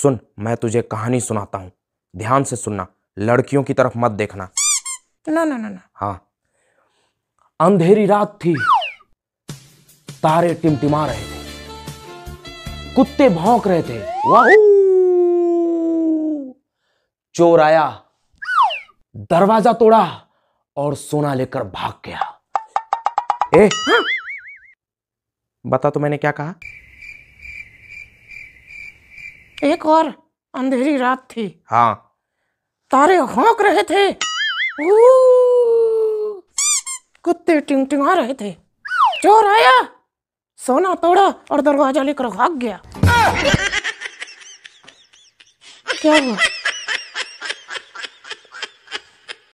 सुन मैं तुझे कहानी सुनाता हूँ ध्यान से सुनना लड़कियों की तरफ मत देखना ना ना ना ना हाँ अंधेरी रात थी तारे टिमटिमा रहे थे कुत्ते भौंक रहे थे वाह चोर आया दरवाजा तोड़ा और सोना लेकर भाग गया ए बता तो मैंने क्या कहा एक और अंधेरी रात थी हाँ तारे होंक रहे थे कुत्ते टिंगटिंगा रहे थे चोर आया सोना तोड़ा और दरवाजा लेकर भाग गया क्या हुआ